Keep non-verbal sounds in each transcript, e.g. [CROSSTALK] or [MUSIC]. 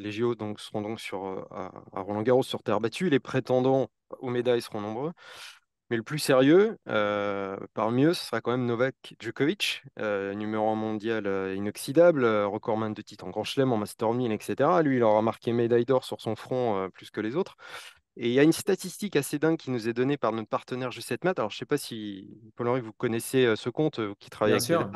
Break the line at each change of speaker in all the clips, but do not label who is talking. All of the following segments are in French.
Les JO donc, seront donc sur, à, Roland-Garros sur terre battue. Les prétendants aux médailles seront nombreux. Mais le plus sérieux, parmi eux, ce sera quand même Novak Djokovic, numéro un mondial inoxydable, recordman de titres en Grand Chelem, en Master etc. Lui, il aura marqué médaille d'or sur son front plus que les autres. Et il y a une statistique assez dingue qui nous est donnée par notre partenaire G7Mat. Alors, je ne sais pas si, Paul-Henri, vous connaissez ce compte qui travaille avec sûr.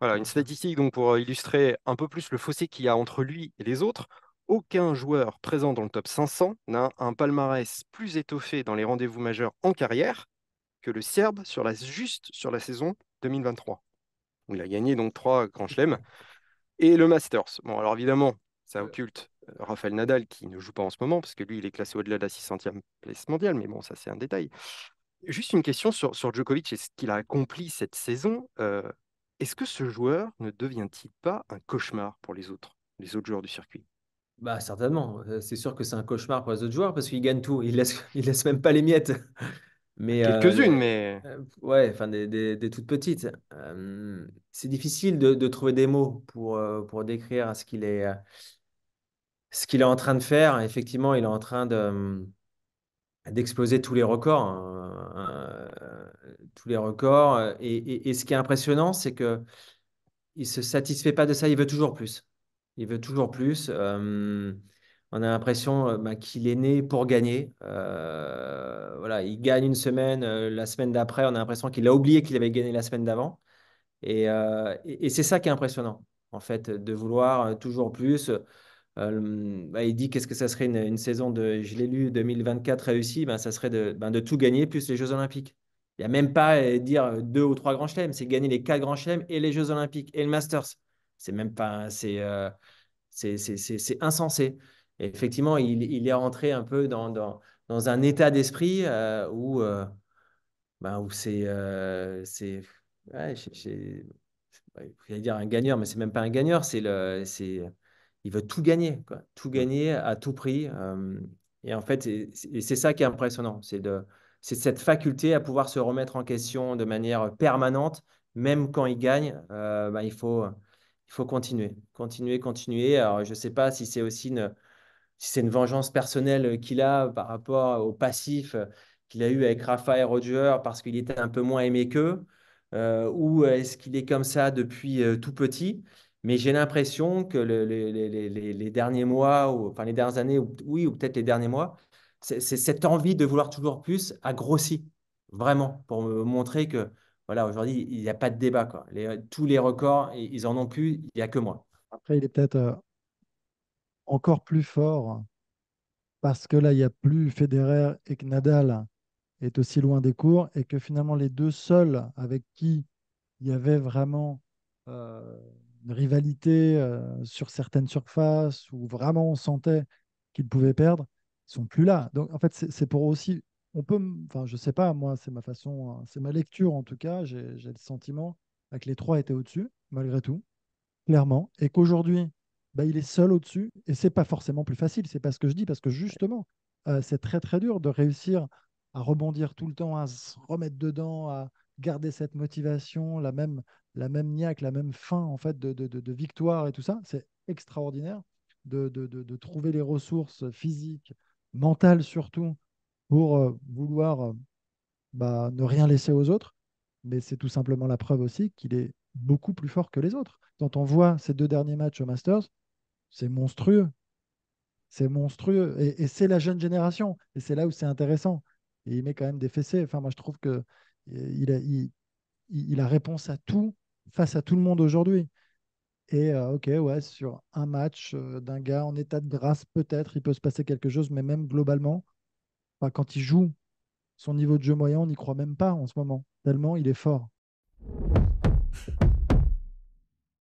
Voilà, une statistique donc, pour illustrer un peu plus le fossé qu'il y a entre lui et les autres aucun joueur présent dans le top 500 n'a un palmarès plus étoffé dans les rendez-vous majeurs en carrière que le Serbe sur la, juste sur la saison 2023. Il a gagné donc trois grands chelems et le Masters. Bon, alors évidemment, ça euh. occulte euh, Rafael Nadal qui ne joue pas en ce moment parce que lui, il est classé au-delà de la 600e place mondiale, mais bon, ça c'est un détail. Juste une question sur, Djokovic et ce qu'il a accompli cette saison. Euh, est-ce que ce joueur ne devient-il pas un cauchemar pour les autres, les autres joueurs du circuit
bah, certainement. C'est sûr que c'est un cauchemar pour les autres joueurs parce qu'ils gagnent tout. Ils laisse, [LAUGHS] laissent même pas les miettes. Mais euh, Quelques-unes, mais. ouais, enfin des, toutes petites. c'est difficile de, trouver des mots pour, pour décrire ce qu'il est, ce qu'il est en train de faire. Effectivement, il est en train de, d'exploser tous les records, hein, tous les records. Et, et ce qui est impressionnant, c'est que il se satisfait pas de ça. Il veut toujours plus. Il veut toujours plus. on a l'impression bah, qu'il est né pour gagner. voilà, il gagne une semaine, la semaine d'après, on a l'impression qu'il a oublié qu'il avait gagné la semaine d'avant. Et, c'est ça qui est impressionnant, en fait, de vouloir toujours plus. Bah, il dit qu'est-ce que ça serait une, saison de, je l'ai lu, 2024 réussie, ben, ça serait de, ben, de, tout gagner plus les Jeux Olympiques. Il n'y a même pas à dire deux ou trois grands chelems, c'est gagner les quatre grands chelems et les Jeux Olympiques et le Masters. C'est même pas. Euh, c'est insensé. effectivement, il, il, est rentré un peu dans, dans, dans un état d'esprit euh, où, bah, où c'est. Ouais, je dire un gagneur, mais c'est même pas un gagneur. C'est le. Il veut tout gagner, tout gagner à tout prix. et en fait, c'est ça qui est impressionnant. C'est de c'est cette faculté à pouvoir se remettre en question de manière permanente, même quand il gagne. Euh, ben, il faut, il faut continuer, continuer, continuer. Alors, je ne sais pas si c'est aussi une, si c'est une vengeance personnelle qu'il a par rapport au passif qu'il a eu avec Raphaël et Roger parce qu'il était un peu moins aimé qu'eux, euh, ou est-ce qu'il est comme ça depuis euh, tout petit Mais j'ai l'impression que les, derniers mois, ou, enfin les dernières années, oui, ou peut-être les derniers mois, c'est cette envie de vouloir toujours plus a grossi, vraiment, pour me montrer que voilà, aujourd'hui, il n'y a pas de débat. tous les records, ils en ont plus, il n'y a que moi.
Après, il est peut-être euh, encore plus fort parce que là, il n'y a plus Federer et que Nadal est aussi loin des cours et que finalement, les deux seuls avec qui il y avait vraiment euh, une rivalité euh, sur certaines surfaces où vraiment on sentait qu'ils pouvaient perdre, ils sont plus là. Donc, en fait, c'est pour aussi on peut, enfin, je sais pas, moi, c'est ma façon, hein, c'est ma lecture en tout cas. J'ai le sentiment bah, que les trois étaient au-dessus, malgré tout, clairement, et qu'aujourd'hui, bah, il est seul au-dessus. Et c'est pas forcément plus facile, c'est pas ce que je dis, parce que justement, euh, c'est très très dur de réussir à rebondir tout le temps, à se remettre dedans, à garder cette motivation, la même, la même niaque, la même fin en fait de, de victoire et tout ça. C'est extraordinaire de, trouver les ressources physiques, mentales surtout, pour euh, vouloir euh, bah, ne rien laisser aux autres, mais c'est tout simplement la preuve aussi qu'il est beaucoup plus fort que les autres. Quand on voit ces deux derniers matchs au Masters, c'est monstrueux. C'est monstrueux. Et, c'est la jeune génération. Et c'est là où c'est intéressant. Et il met quand même des fessées. Enfin, moi, je trouve que euh, il a, il, réponse à tout face à tout le monde aujourd'hui. Et ok, ouais, sur un match d'un gars en état de grâce, peut-être, il peut se passer quelque chose, mais même globalement, quand il joue, son niveau de jeu moyen, on n'y croit même pas en ce moment, tellement il est fort.